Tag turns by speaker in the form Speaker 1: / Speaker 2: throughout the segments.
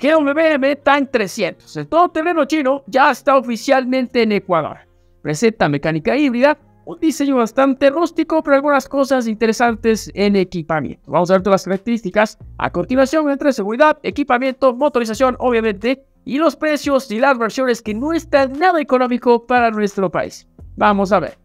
Speaker 1: GWM está en 300. todo terreno chino ya está oficialmente en Ecuador. Presenta mecánica híbrida, un diseño bastante rústico, pero algunas cosas interesantes en equipamiento. Vamos a ver todas las características a continuación entre seguridad, equipamiento, motorización, obviamente, y los precios y las versiones que no están nada económico para nuestro país. Vamos a ver.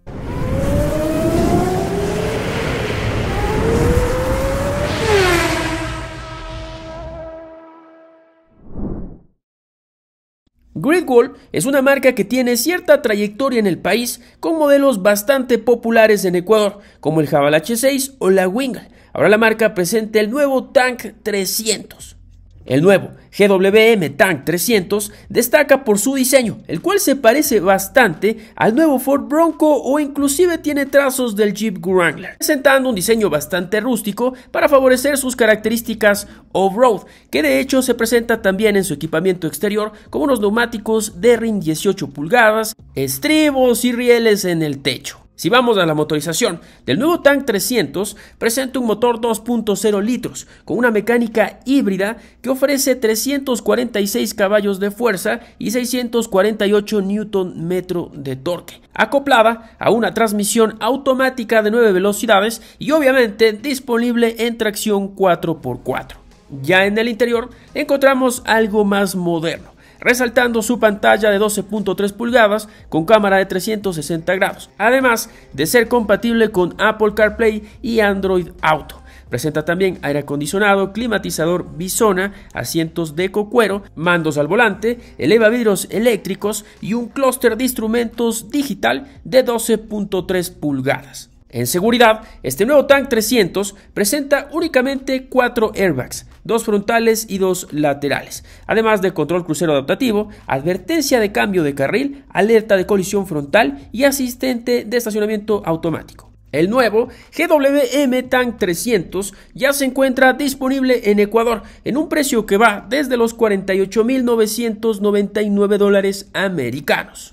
Speaker 2: Great es una marca que tiene cierta trayectoria en el país con modelos bastante populares en Ecuador, como el Jabal H6 o la Wingle. Ahora la marca presenta el nuevo Tank 300. El nuevo GWM Tank 300 destaca por su diseño, el cual se parece bastante al nuevo Ford Bronco o inclusive tiene trazos del Jeep Wrangler, presentando un diseño bastante rústico para favorecer sus características off-road, que de hecho se presenta también en su equipamiento exterior como unos neumáticos de ring 18 pulgadas, estribos y rieles en el techo. Si vamos a la motorización, del nuevo Tank 300 presenta un motor 2.0 litros con una mecánica híbrida que ofrece 346 caballos de fuerza y 648 Nm de torque, acoplada a una transmisión automática de 9 velocidades y obviamente disponible en tracción 4x4. Ya en el interior encontramos algo más moderno resaltando su pantalla de 12.3 pulgadas con cámara de 360 grados, además de ser compatible con Apple CarPlay y Android Auto. Presenta también aire acondicionado, climatizador bisona, asientos de cocuero, mandos al volante, eleva eléctricos y un clúster de instrumentos digital de 12.3 pulgadas. En seguridad, este nuevo Tank 300 presenta únicamente cuatro airbags, dos frontales y dos laterales, además de control crucero adaptativo, advertencia de cambio de carril, alerta de colisión frontal y asistente de estacionamiento automático. El nuevo GWM Tank 300 ya se encuentra disponible en Ecuador en un precio que va desde los 48.999 dólares americanos.